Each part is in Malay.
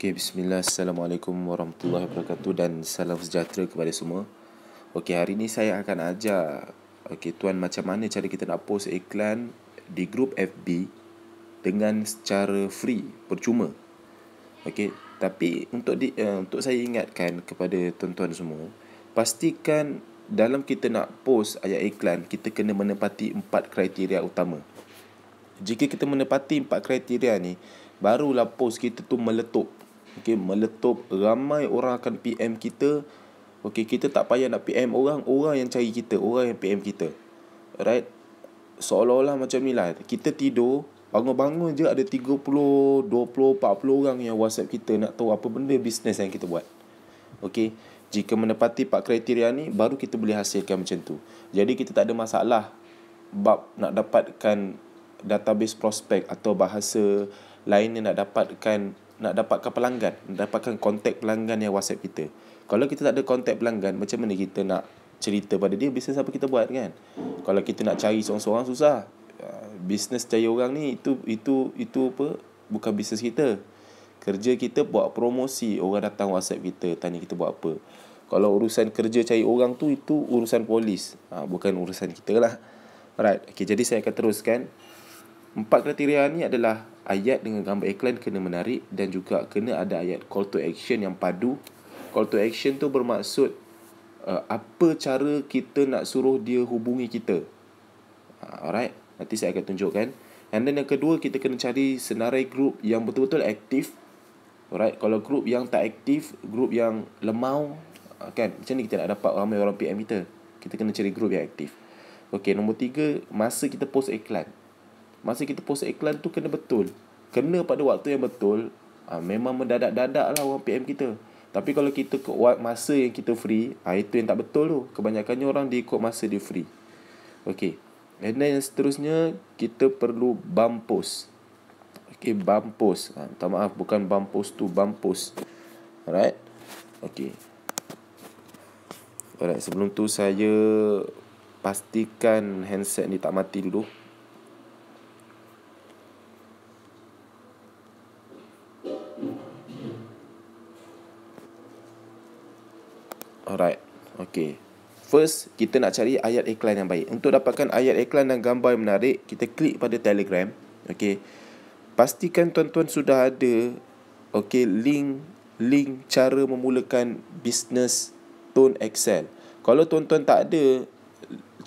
Okey, bismillah. Assalamualaikum warahmatullahi wabarakatuh dan salam sejahtera kepada semua. Okey, hari ini saya akan ajar okey tuan macam mana cara kita nak post iklan di group FB dengan secara free, percuma. Okey, tapi untuk di, uh, untuk saya ingatkan kepada tuan-tuan semua, pastikan dalam kita nak post ayat iklan, kita kena menepati empat kriteria utama. Jika kita menepati empat kriteria ni, barulah post kita tu meletup okey meletup ramai orang akan PM kita okey kita tak payah nak PM orang orang yang cari kita orang yang PM kita right seolah-olah macam ni lah kita tidur bangun-bangun je ada 30 20 40 orang yang WhatsApp kita nak tahu apa benda bisnes yang kita buat okey jika menepati pak kriteria ni baru kita boleh hasilkan macam tu jadi kita tak ada masalah bab nak dapatkan database prospek atau bahasa lain yang nak dapatkan nak dapatkan pelanggan, nak dapatkan kontak pelanggan yang WhatsApp kita. Kalau kita tak ada kontak pelanggan, macam mana kita nak cerita pada dia bisnes apa kita buat kan? Kalau kita nak cari seorang-seorang susah. Ya, bisnes cari orang ni itu itu itu apa? Bukan bisnes kita. Kerja kita buat promosi, orang datang WhatsApp kita tanya kita buat apa. Kalau urusan kerja cari orang tu itu urusan polis. Ha, bukan urusan kita lah. Right, okay, jadi saya akan teruskan. Empat kriteria ni adalah ayat dengan gambar iklan kena menarik dan juga kena ada ayat call to action yang padu. Call to action tu bermaksud uh, apa cara kita nak suruh dia hubungi kita. Ha, alright, nanti saya akan tunjukkan. And then yang kedua kita kena cari senarai grup yang betul-betul aktif. Alright, kalau grup yang tak aktif, grup yang lemau uh, kan macam ni kita nak dapat ramai orang PM kita. Kita kena cari grup yang aktif. Okay, nombor tiga, masa kita post iklan masa kita post iklan tu kena betul kena pada waktu yang betul ha, memang mendadak-dadak lah orang PM kita tapi kalau kita ke masa yang kita free ha, itu yang tak betul tu kebanyakannya orang dia ikut masa dia free Okay And then seterusnya Kita perlu bump post Okay bampus ha, ah, Minta maaf bukan bump post tu bump post Alright Okay Alright sebelum tu saya Pastikan handset ni tak mati dulu Okay, First, kita nak cari ayat iklan yang baik. Untuk dapatkan ayat iklan dan gambar yang menarik, kita klik pada Telegram. Okay, Pastikan tuan-tuan sudah ada Okay, link link cara memulakan bisnes Tone Excel. Kalau tuan-tuan tak ada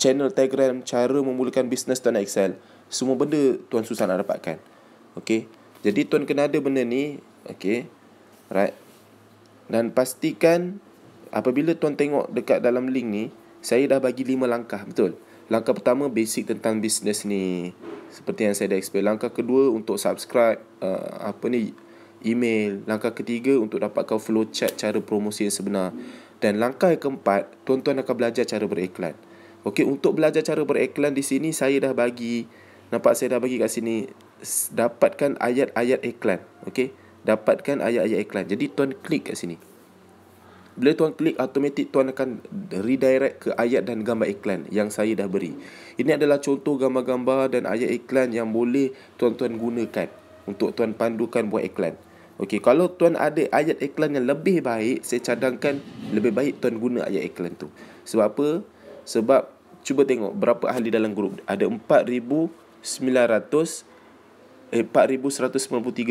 channel Telegram cara memulakan bisnes Tone Excel, semua benda tuan susah nak dapatkan. Okay, Jadi tuan kena ada benda ni, Okay, Right. Dan pastikan apabila tuan tengok dekat dalam link ni, saya dah bagi 5 langkah, betul? Langkah pertama basic tentang bisnes ni seperti yang saya dah explain. Langkah kedua untuk subscribe uh, apa ni email. Langkah ketiga untuk dapatkan flow chat cara promosi yang sebenar. Dan langkah yang keempat, tuan-tuan akan belajar cara beriklan. Okey, untuk belajar cara beriklan di sini saya dah bagi nampak saya dah bagi kat sini dapatkan ayat-ayat iklan. Okey, dapatkan ayat-ayat iklan. Jadi tuan klik kat sini bila tuan klik automatik tuan akan redirect ke ayat dan gambar iklan yang saya dah beri ini adalah contoh gambar-gambar dan ayat iklan yang boleh tuan-tuan gunakan untuk tuan pandukan buat iklan Okey, kalau tuan ada ayat iklan yang lebih baik, saya cadangkan lebih baik tuan guna ayat iklan tu. Sebab apa? Sebab cuba tengok berapa ahli dalam grup. Ada 4,900 eh, 4,193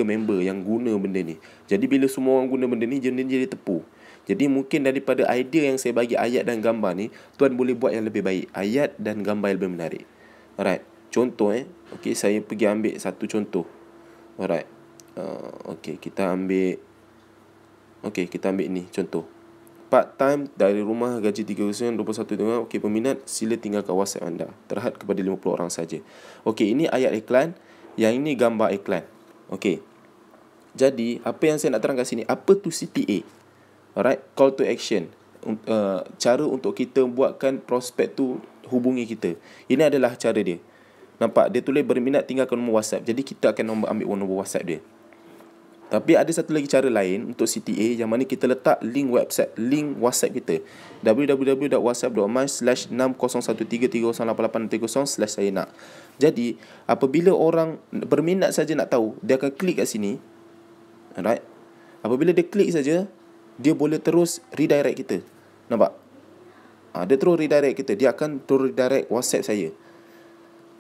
member yang guna benda ni Jadi bila semua orang guna benda ni Jenis jadi tepu jadi mungkin daripada idea yang saya bagi ayat dan gambar ni, tuan boleh buat yang lebih baik. Ayat dan gambar yang lebih menarik. Alright. Contoh eh. Okay, saya pergi ambil satu contoh. Alright. Uh, okay, kita ambil. Okay, kita ambil ni contoh. Part time dari rumah gaji 3 kesian 21 tengah. Okay, peminat sila tinggal kawasan anda. Terhad kepada 50 orang saja. Okay, ini ayat iklan. Yang ini gambar iklan. Okay. Jadi, apa yang saya nak terangkan sini? Apa tu CTA? Alright, call to action. Uh, cara untuk kita buatkan prospek tu hubungi kita. Ini adalah cara dia. Nampak dia tulis berminat tinggalkan nombor WhatsApp. Jadi kita akan nombor ambil nombor WhatsApp dia. Tapi ada satu lagi cara lain untuk CTA yang mana kita letak link website, link WhatsApp kita. www.whatsapp.my slash 6013308830 slash saya nak. Jadi, apabila orang berminat saja nak tahu, dia akan klik kat sini. Alright. Apabila dia klik saja, dia boleh terus redirect kita. Nampak? Ha, dia terus redirect kita. Dia akan terus redirect WhatsApp saya.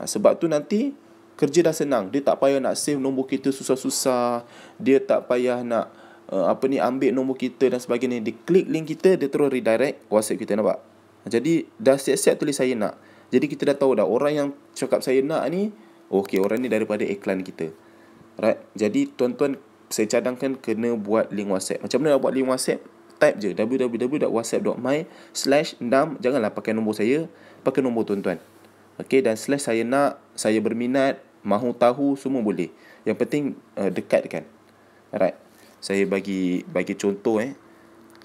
Ha, sebab tu nanti kerja dah senang. Dia tak payah nak save nombor kita susah-susah. Dia tak payah nak uh, apa ni ambil nombor kita dan sebagainya. Dia klik link kita, dia terus redirect WhatsApp kita. Nampak? Ah, jadi dah siap-siap tulis saya nak. Jadi kita dah tahu dah orang yang cakap saya nak ni. Okey, orang ni daripada iklan kita. Right? Jadi tuan-tuan saya cadangkan kena buat link WhatsApp. Macam mana nak buat link WhatsApp? Type je www.whatsapp.my slash 6. Janganlah pakai nombor saya. Pakai nombor tuan-tuan. Okay, dan slash saya nak, saya berminat, mahu tahu, semua boleh. Yang penting uh, kan, Alright. Saya bagi bagi contoh eh.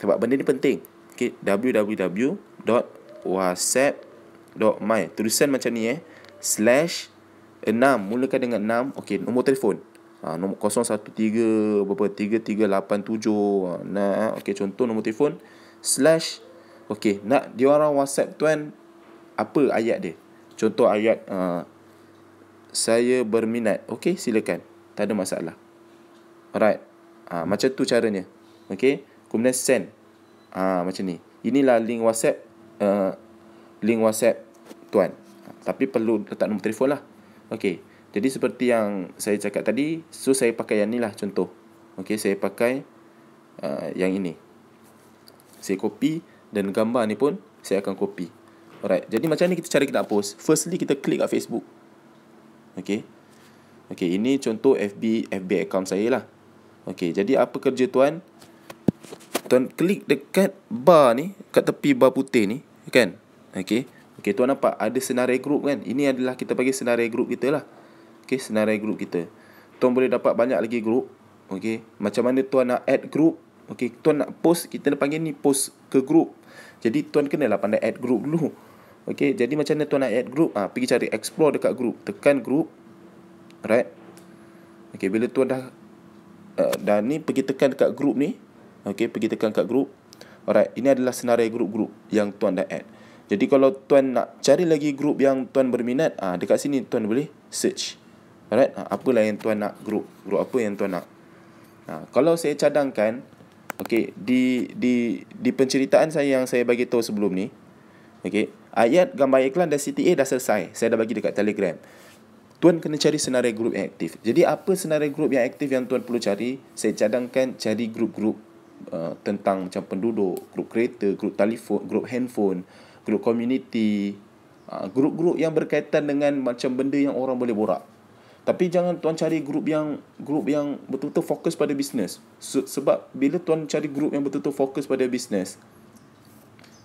Sebab benda ni penting. Okay, www.whatsapp.my. Tulisan macam ni eh. Slash 6. Mulakan dengan 6. Okay, nombor telefon ha, nombor 013 berapa 3387 ha, nah ha? okey contoh nombor telefon slash okey nak diorang WhatsApp tuan apa ayat dia contoh ayat uh, saya berminat okey silakan tak ada masalah alright ha, macam tu caranya okey kemudian send ha, macam ni inilah link WhatsApp uh, link WhatsApp tuan tapi perlu letak nombor telefon lah okey jadi seperti yang saya cakap tadi, so saya pakai yang ni lah contoh. okay saya pakai uh, yang ini. Saya copy dan gambar ni pun saya akan copy. Alright, jadi macam ni kita cari kita nak post. Firstly, kita klik kat Facebook. okay, okay ini contoh FB FB account saya lah. okay. jadi apa kerja tuan? Tuan klik dekat bar ni, kat tepi bar putih ni, kan? Okay, okay tuan nampak ada senarai group kan? Ini adalah kita panggil senarai group kita lah okey senarai grup kita tuan boleh dapat banyak lagi grup okey macam mana tuan nak add grup okey tuan nak post kita nak panggil ni post ke grup jadi tuan kena lah pandai add grup dulu okey jadi macam mana tuan nak add grup ah ha, pergi cari explore dekat grup tekan grup right okey bila tuan dah uh, eh, dan ni pergi tekan dekat grup ni okey pergi tekan dekat grup alright ini adalah senarai grup-grup yang tuan dah add jadi kalau tuan nak cari lagi grup yang tuan berminat ah dekat sini tuan boleh search Alright, ha, apalah yang tuan nak group, group apa yang tuan nak. Ha, kalau saya cadangkan, okay, di di di penceritaan saya yang saya bagi tahu sebelum ni, okay, ayat gambar iklan dan CTA dah selesai. Saya dah bagi dekat Telegram. Tuan kena cari senarai grup yang aktif. Jadi apa senarai grup yang aktif yang tuan perlu cari? Saya cadangkan cari grup-grup uh, tentang macam penduduk, grup kereta, grup telefon, grup handphone, grup community, uh, grup-grup yang berkaitan dengan macam benda yang orang boleh borak. Tapi jangan tuan cari grup yang grup yang betul-betul fokus pada bisnes. Sebab bila tuan cari grup yang betul-betul fokus pada bisnes,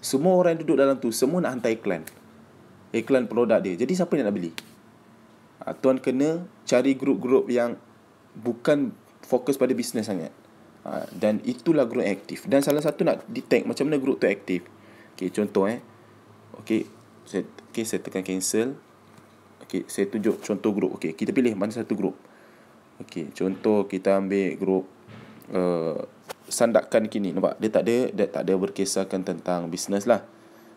semua orang yang duduk dalam tu semua nak hantar iklan. Iklan produk dia. Jadi siapa yang nak beli? Ha, tuan kena cari grup-grup yang bukan fokus pada bisnes sangat. Ha, dan itulah grup aktif. Dan salah satu nak detect macam mana grup tu aktif. Okay, contoh eh. Okay, saya, okay, saya tekan cancel. Okey, saya tunjuk contoh grup. Okey, kita pilih mana satu grup. Okey, contoh kita ambil grup uh, sandakan kini nampak dia tak ada dia tak ada berkisahkan tentang bisnes lah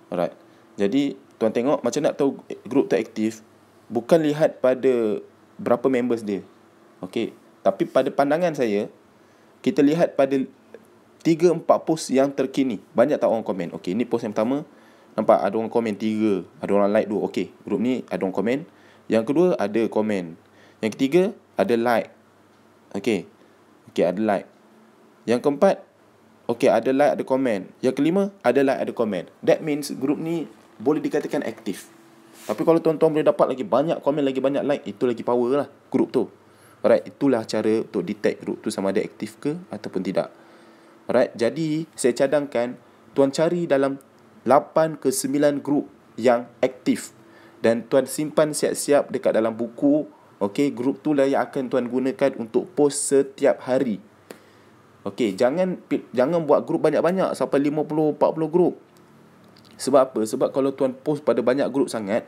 alright jadi tuan tengok macam nak tahu grup tak aktif bukan lihat pada berapa members dia okey tapi pada pandangan saya kita lihat pada 3 4 post yang terkini banyak tak orang komen okey ni post yang pertama nampak ada orang komen 3 ada orang like 2 okey grup ni ada orang komen yang kedua ada komen. Yang ketiga ada like. okay, okay ada like. Yang keempat okay ada like ada komen. Yang kelima ada like ada komen. That means group ni boleh dikatakan aktif. Tapi kalau tuan-tuan boleh dapat lagi banyak komen, lagi banyak like, itu lagi power lah group tu. Alright, itulah cara untuk detect group tu sama ada aktif ke ataupun tidak. Alright, jadi saya cadangkan tuan cari dalam 8 ke 9 group yang aktif dan tuan simpan siap-siap dekat dalam buku okey grup tu lah yang akan tuan gunakan untuk post setiap hari okey jangan jangan buat grup banyak-banyak sampai 50 40 grup sebab apa sebab kalau tuan post pada banyak grup sangat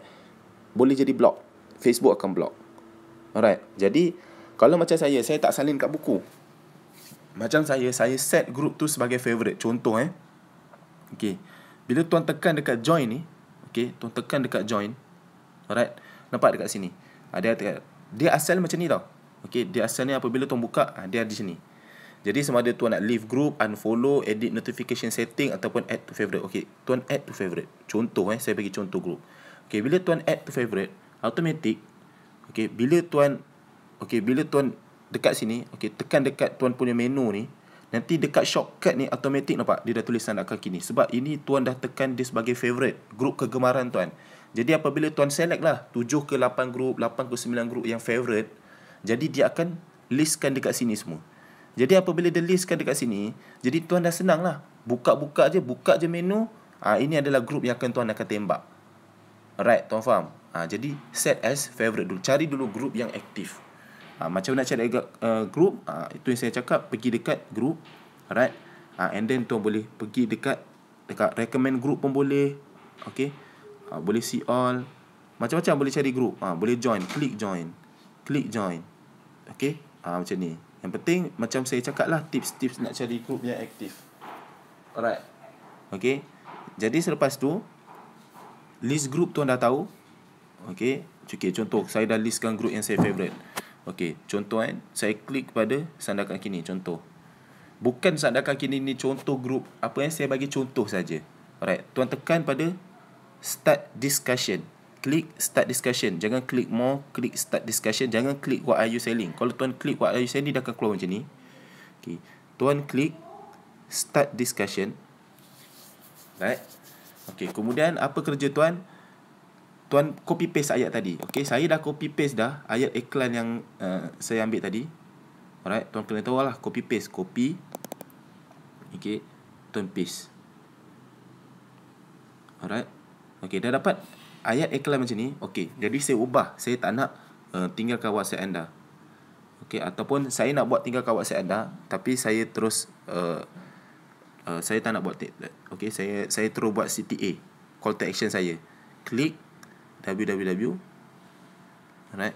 boleh jadi block Facebook akan block alright jadi kalau macam saya saya tak salin kat buku macam saya saya set grup tu sebagai favorite contoh eh okey bila tuan tekan dekat join ni okey tuan tekan dekat join Alright. Nampak dekat sini. Ada ah, dekat dia asal macam ni tau. Okey, dia asalnya apabila tuan buka, ah, dia ada di sini. Jadi sama ada tuan nak leave group, unfollow, edit notification setting ataupun add to favorite. Okey, tuan add to favorite. Contoh eh, saya bagi contoh group. Okey, bila tuan add to favorite, automatic okey, bila tuan okey, bila tuan dekat sini, okey, tekan dekat tuan punya menu ni, nanti dekat shortcut ni automatic nampak dia dah tulis tanda kaki ni sebab ini tuan dah tekan dia sebagai favorite, group kegemaran tuan. Jadi apabila tuan select lah 7 ke 8 grup, 8 ke 9 grup yang favourite, jadi dia akan listkan dekat sini semua. Jadi apabila dia listkan dekat sini, jadi tuan dah senang lah. Buka-buka je, buka je menu. Ah ha, ini adalah grup yang akan tuan akan tembak. Right, tuan faham? Ah ha, jadi set as favourite dulu. Cari dulu grup yang aktif. Ha, macam nak cari uh, grup, ha, itu yang saya cakap, pergi dekat grup, right? Ha, and then tuan boleh pergi dekat, dekat recommend grup pun boleh, okay? ha, boleh see all macam-macam boleh cari group ha, boleh join klik join klik join okay ha, macam ni yang penting macam saya cakap lah tips-tips nak cari group yang aktif alright okay jadi selepas tu list group tu anda tahu okay okay, contoh saya dah listkan group yang saya favorite okay contoh kan saya klik pada sandakan kini contoh bukan sandakan kini ni contoh group apa yang saya bagi contoh saja Alright, tuan tekan pada start discussion Klik start discussion Jangan klik more Klik start discussion Jangan klik what are you selling Kalau tuan klik what are you selling Dia akan keluar macam ni okay. Tuan klik start discussion Right Okay, kemudian apa kerja tuan? Tuan copy paste ayat tadi. Okay, saya dah copy paste dah ayat iklan yang uh, saya ambil tadi. Alright, tuan kena tahu lah copy paste. Copy. Okay, tuan paste. Alright. Okey, dah dapat ayat iklan macam ni. Okey, jadi saya ubah. Saya tak nak uh, eh, tinggalkan WhatsApp anda. Okey, ataupun saya nak buat tinggalkan WhatsApp anda, tapi saya terus uh, uh, saya tak nak buat Okey, saya saya terus buat CTA, call to action saya. Klik www. Alright.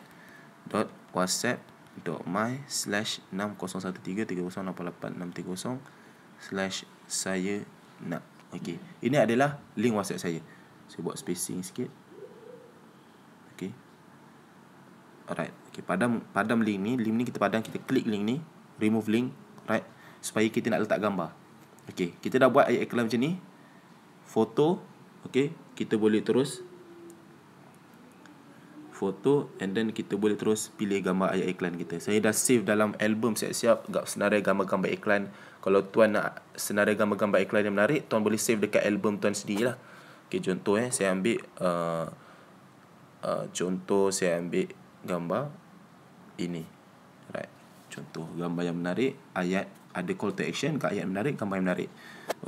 .whatsapp dot .my slash enam enam enam kosong kosong satu tiga tiga tiga kosong slash saya nak. Okey. Ini adalah link WhatsApp saya. Saya buat spacing sikit Okay Alright okay. Padam padam link ni Link ni kita padam Kita klik link ni Remove link Right Supaya kita nak letak gambar Okay Kita dah buat ayat iklan macam ni Foto Okay Kita boleh terus Foto And then kita boleh terus Pilih gambar ayat iklan kita Saya dah save dalam album siap-siap Senarai gambar-gambar iklan Kalau tuan nak Senarai gambar-gambar iklan yang menarik Tuan boleh save dekat album tuan sendiri lah Okay, contoh eh, saya ambil uh, uh, contoh saya ambil gambar ini. Right. Contoh gambar yang menarik, ayat ada call to action ke ayat menarik, gambar yang menarik.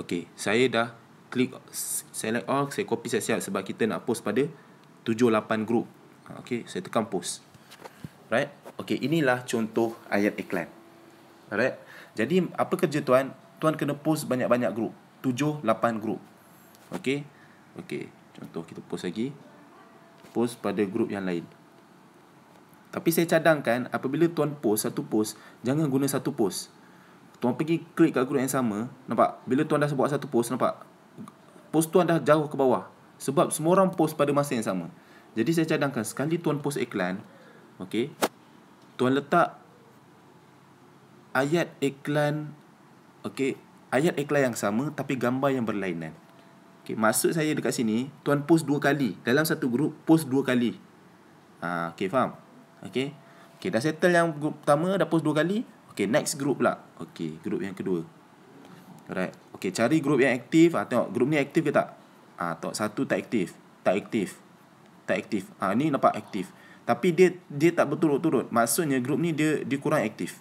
Okey, saya dah klik select all, oh, saya copy saya siap sebab kita nak post pada 7-8 group. Ha, okey? saya tekan post. Right. Okey, inilah contoh ayat iklan. right? Jadi, apa kerja tuan? Tuan kena post banyak-banyak group. 7-8 group. okey? Okey, contoh kita post lagi. Post pada grup yang lain. Tapi saya cadangkan apabila tuan post satu post, jangan guna satu post. Tuan pergi klik kat grup yang sama, nampak? Bila tuan dah buat satu post, nampak? Post tuan dah jauh ke bawah. Sebab semua orang post pada masa yang sama. Jadi saya cadangkan sekali tuan post iklan, okey. Tuan letak ayat iklan okey, ayat iklan yang sama tapi gambar yang berlainan. Okay, maksud saya dekat sini, tuan post dua kali. Dalam satu grup, post dua kali. Ha, okay, faham? Okay. Okay, dah settle yang grup pertama, dah post dua kali. Okay, next grup pula. Okay, grup yang kedua. Alright. Okay, cari grup yang aktif. Ha, tengok, grup ni aktif ke tak? Ha, tengok, satu tak aktif. Tak aktif. Tak aktif. Ha, ni nampak aktif. Tapi dia dia tak berturut-turut. Maksudnya, grup ni dia dia kurang aktif.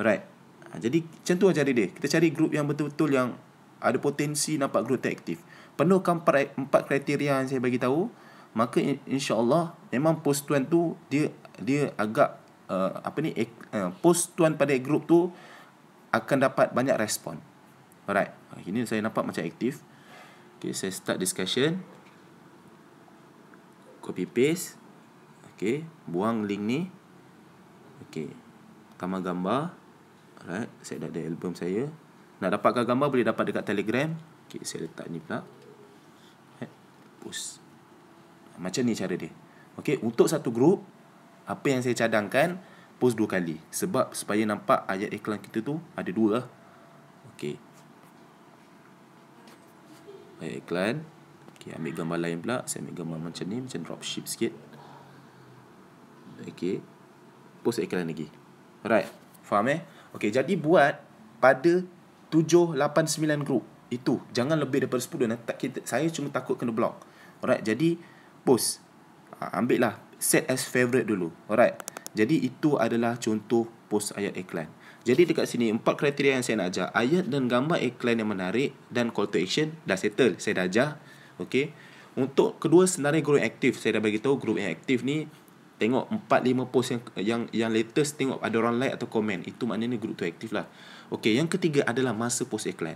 Alright. Ha, jadi, macam tu lah cari dia. Kita cari grup yang betul-betul yang ada potensi nampak growth aktif. penuhkan empat kriteria yang saya bagi tahu maka insya Allah memang post tuan tu dia dia agak uh, apa ni uh, post tuan pada group tu akan dapat banyak respon alright ah, ini saya nampak macam aktif okey saya start discussion copy paste okey buang link ni okey tambah gambar alright saya dah ada album saya nak dapatkan gambar boleh dapat dekat telegram okay, Saya letak ni pula eh, Post Macam ni cara dia okay, Untuk satu grup Apa yang saya cadangkan Post dua kali Sebab supaya nampak ayat iklan kita tu Ada dua lah okay. Ayat iklan okay, Ambil gambar lain pula Saya ambil gambar macam ni Macam dropship sikit Okay Post iklan lagi Alright Faham eh Okay jadi buat Pada 7, 8, 9 group Itu Jangan lebih daripada 10 nanti kita, Saya cuma takut kena block Alright Jadi Post ha, Ambil lah Set as favorite dulu Alright Jadi itu adalah contoh Post ayat iklan Jadi dekat sini Empat kriteria yang saya nak ajar Ayat dan gambar iklan yang menarik Dan call to action Dah settle Saya dah ajar Okay Untuk kedua senarai group aktif Saya dah bagi tahu group yang aktif ni Tengok 4-5 post yang, yang yang latest Tengok ada orang like atau komen Itu maknanya group tu aktif lah Okey, yang ketiga adalah masa post iklan.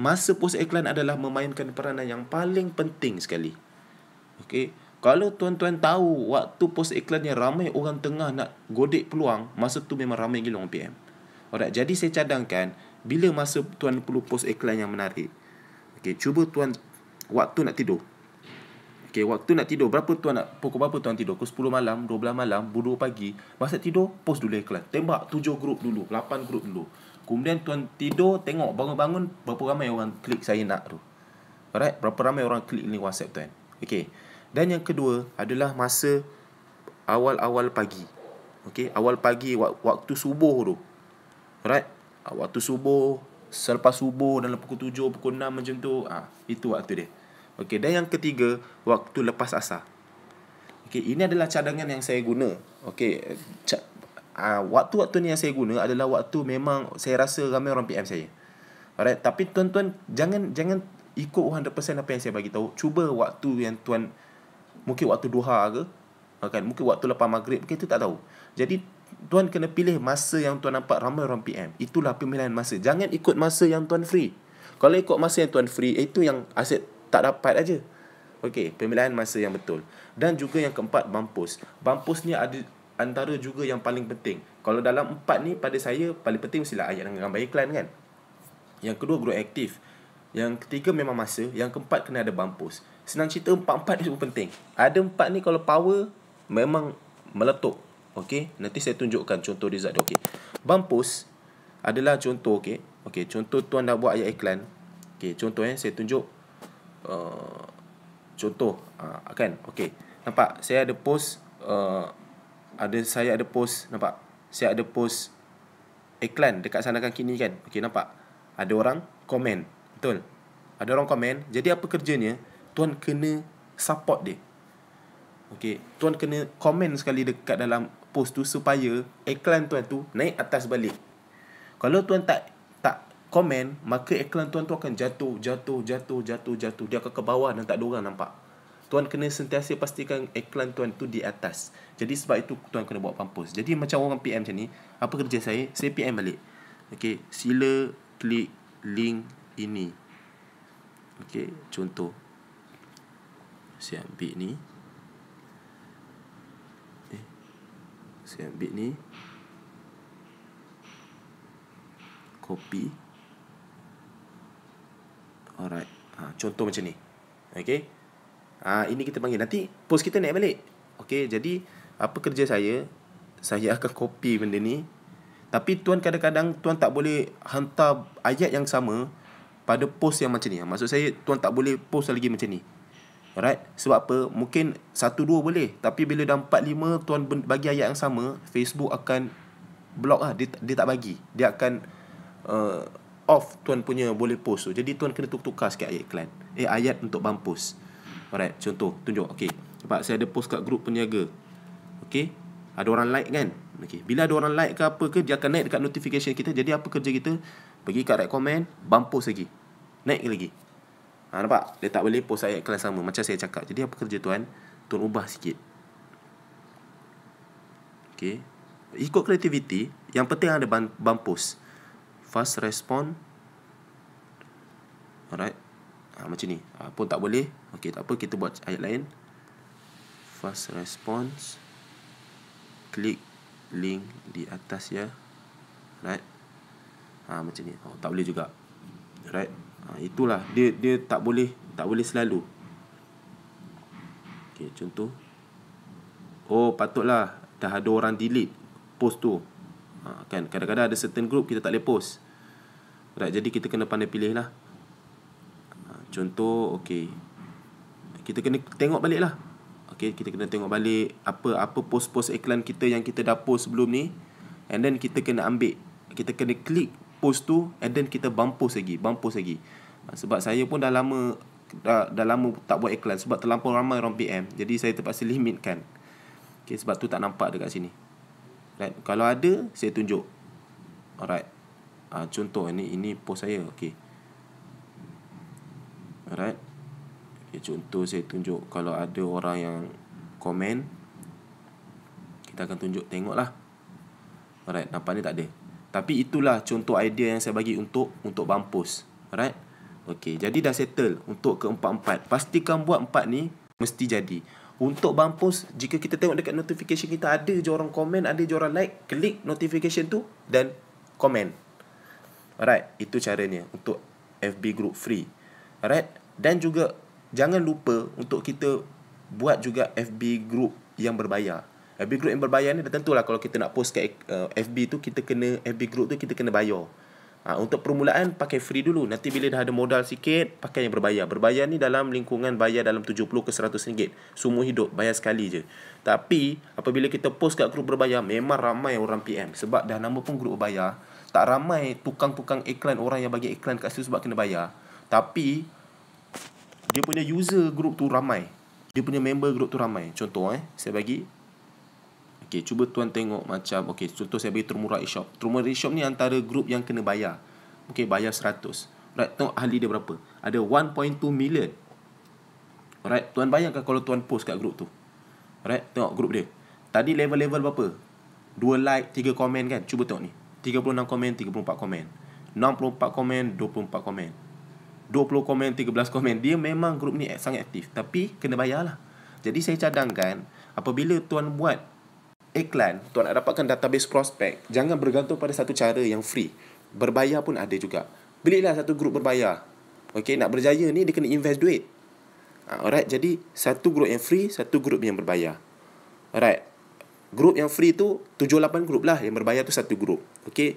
Masa post iklan adalah memainkan peranan yang paling penting sekali. Okey, kalau tuan-tuan tahu waktu post iklan yang ramai orang tengah nak godik peluang, masa tu memang ramai gila orang PM. Alright, jadi saya cadangkan bila masa tuan perlu post iklan yang menarik. Okey, cuba tuan waktu nak tidur. Okey, waktu nak tidur, berapa tuan nak pukul berapa tuan tidur? Pukul 10 malam, 12 malam, 2 pagi. Masa tidur, post dulu iklan. Tembak 7 grup dulu, 8 grup dulu. Kemudian tuan tidur Tengok bangun-bangun Berapa ramai orang klik saya nak tu Alright Berapa ramai orang klik ni whatsapp tuan Okay Dan yang kedua Adalah masa Awal-awal pagi Okay Awal pagi Waktu subuh tu Alright Waktu subuh Selepas subuh dan lepas pukul 7 Pukul 6 macam tu ah ha, Itu waktu dia Okay Dan yang ketiga Waktu lepas asar Okay Ini adalah cadangan yang saya guna Okay Ah, waktu-waktu ni yang saya guna adalah waktu memang saya rasa ramai orang PM saya. Alright, tapi tuan-tuan jangan jangan ikut 100% apa yang saya bagi tahu. Cuba waktu yang tuan mungkin waktu duha ke, kan? Mungkin waktu lepas maghrib ke itu tak tahu. Jadi tuan kena pilih masa yang tuan nampak ramai orang PM. Itulah pemilihan masa. Jangan ikut masa yang tuan free. Kalau ikut masa yang tuan free, itu yang aset tak dapat aja. Okey, pemilihan masa yang betul. Dan juga yang keempat, bampus. Bampus ni ada antara juga yang paling penting. Kalau dalam empat ni pada saya paling penting mestilah ayat dan gambar iklan kan. Yang kedua grow aktif. Yang ketiga memang masa, yang keempat kena ada bampus. Senang cerita empat-empat ni cukup penting. Ada empat ni kalau power memang meletup. Okey, nanti saya tunjukkan contoh result dia okey. Bampus adalah contoh okey. Okey, contoh tuan dah buat ayat iklan. Okey, contoh eh saya tunjuk uh, contoh uh, kan. Okey. Nampak saya ada post uh, ada saya ada post nampak saya ada post iklan dekat sana kan kini kan okey nampak ada orang komen betul ada orang komen jadi apa kerjanya tuan kena support dia okey tuan kena komen sekali dekat dalam post tu supaya iklan tuan tu naik atas balik kalau tuan tak tak komen maka iklan tuan tu akan jatuh jatuh jatuh jatuh jatuh dia akan ke bawah dan tak ada orang nampak Tuan kena sentiasa pastikan iklan tuan tu di atas. Jadi sebab itu tuan kena buat pampus. Jadi macam orang PM macam ni, apa kerja saya? Saya PM balik. Okey, sila klik link ini. Okey, contoh. Saya ambil ni. Eh. Saya ambil ni. Copy. Alright. Ha, contoh macam ni. Okey. Ah ha, ini kita panggil nanti post kita naik balik. Okey, jadi apa kerja saya? Saya akan copy benda ni. Tapi tuan kadang-kadang tuan tak boleh hantar ayat yang sama pada post yang macam ni. Ah, maksud saya tuan tak boleh post lagi macam ni. Alright? Sebab apa? Mungkin satu dua boleh, tapi bila dah empat lima tuan bagi ayat yang sama, Facebook akan block ah Dia, dia tak bagi. Dia akan uh, off tuan punya boleh post tu. Jadi tuan kena tuk tukar sikit ayat iklan. Eh ayat untuk bumpus. Alright, contoh tunjuk. Okey. Nampak saya ada post kat grup peniaga. Okey. Ada orang like kan? Okey. Bila ada orang like ke apa ke dia akan naik dekat notification kita. Jadi apa kerja kita? Pergi kat recommend, bump post lagi. Naik lagi. Ha, nampak? Dia tak boleh post ayat kelas sama macam saya cakap. Jadi apa kerja tuan? Tuan ubah sikit. Okey. Ikut creativity yang penting ada bump post. Fast respond. Alright. Ha, macam ni. Ha, pun tak boleh Okey, tak apa kita buat ayat lain. Fast response. Klik link di atas ya. Right. Ha macam ni. Oh, tak boleh juga. Right. Ha, itulah dia dia tak boleh tak boleh selalu. Okey, contoh. Oh, patutlah dah ada orang delete post tu. Ha, kan kadang-kadang ada certain group kita tak boleh post. Right, jadi kita kena pandai pilih lah. Ha, contoh, okey kita kena tengok balik lah okay, kita kena tengok balik apa apa post-post iklan kita yang kita dah post sebelum ni and then kita kena ambil kita kena klik post tu and then kita bump post lagi bump post lagi ah, sebab saya pun dah lama dah, dah lama tak buat iklan sebab terlampau ramai orang PM jadi saya terpaksa limitkan okay, sebab tu tak nampak dekat sini right? kalau ada saya tunjuk alright uh, contoh ini ini post saya okey alright Ya, contoh saya tunjuk kalau ada orang yang komen kita akan tunjuk tengok lah. Alright, nampak ni tak ada. Tapi itulah contoh idea yang saya bagi untuk untuk bampus. Alright? okay. jadi dah settle untuk keempat-empat. Pastikan buat empat ni mesti jadi. Untuk bampus, jika kita tengok dekat notification kita ada je orang komen, ada je orang like, klik notification tu dan komen. Alright, itu caranya untuk FB group free. Alright? Dan juga jangan lupa untuk kita buat juga FB group yang berbayar. FB group yang berbayar ni dah tentulah kalau kita nak post kat uh, eh, FB tu kita kena FB group tu kita kena bayar. Ha, untuk permulaan pakai free dulu. Nanti bila dah ada modal sikit pakai yang berbayar. Berbayar ni dalam lingkungan bayar dalam 70 ke 100 ringgit. Semua hidup bayar sekali je. Tapi apabila kita post kat grup berbayar memang ramai orang PM sebab dah nama pun grup berbayar. Tak ramai tukang-tukang iklan orang yang bagi iklan kat situ sebab kena bayar. Tapi dia punya user group tu ramai. Dia punya member group tu ramai. Contoh eh, saya bagi. okay cuba tuan tengok macam okay contoh saya bagi e Shop. e Shop ni antara group yang kena bayar. okay bayar 100. Right, tengok ahli dia berapa. Ada 1.2 million. Right, tuan bayangkan kalau tuan post kat group tu. Right, tengok group dia. Tadi level-level berapa? 2 like, 3 komen kan? Cuba tengok ni. 36 komen, 34 komen. 64 komen, 24 komen. 20 komen, 13 komen Dia memang grup ni sangat aktif Tapi kena bayar lah Jadi saya cadangkan Apabila tuan buat iklan Tuan nak dapatkan database prospek Jangan bergantung pada satu cara yang free Berbayar pun ada juga Belilah satu grup berbayar Okay, nak berjaya ni dia kena invest duit ha, Alright, jadi satu grup yang free Satu grup yang berbayar Alright Grup yang free tu 7-8 grup lah Yang berbayar tu satu grup Okay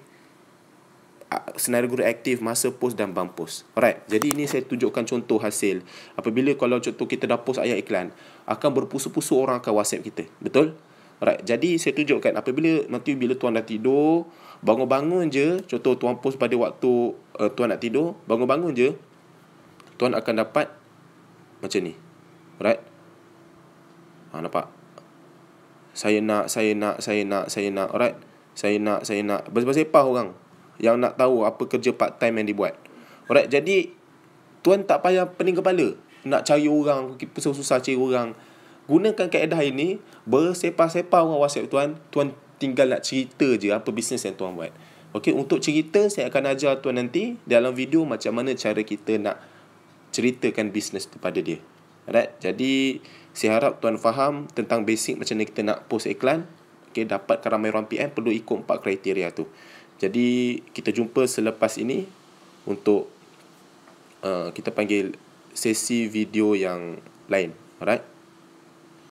senarai guru aktif masa post dan bang post. Alright, jadi ini saya tunjukkan contoh hasil. Apabila kalau contoh kita dah post ayat iklan, akan berpusu-pusu orang akan WhatsApp kita. Betul? Alright, jadi saya tunjukkan apabila nanti bila tuan dah tidur, bangun-bangun je, contoh tuan post pada waktu uh, tuan nak tidur, bangun-bangun je, tuan akan dapat macam ni. Alright? Ha, nampak? Saya nak, saya nak, saya nak, saya nak. Alright? Saya nak, saya nak. Bersepah-sepah orang yang nak tahu apa kerja part time yang dibuat. Alright, jadi tuan tak payah pening kepala nak cari orang, susah-susah cari orang. Gunakan kaedah ini, bersepa-sepa orang WhatsApp tuan, tuan tinggal nak cerita je apa bisnes yang tuan buat. Okey, untuk cerita saya akan ajar tuan nanti dalam video macam mana cara kita nak ceritakan bisnes kepada dia. Alright, jadi saya harap tuan faham tentang basic macam mana kita nak post iklan. Okey, dapatkan ramai orang PM perlu ikut empat kriteria tu. Jadi kita jumpa selepas ini untuk uh, kita panggil sesi video yang lain. Alright.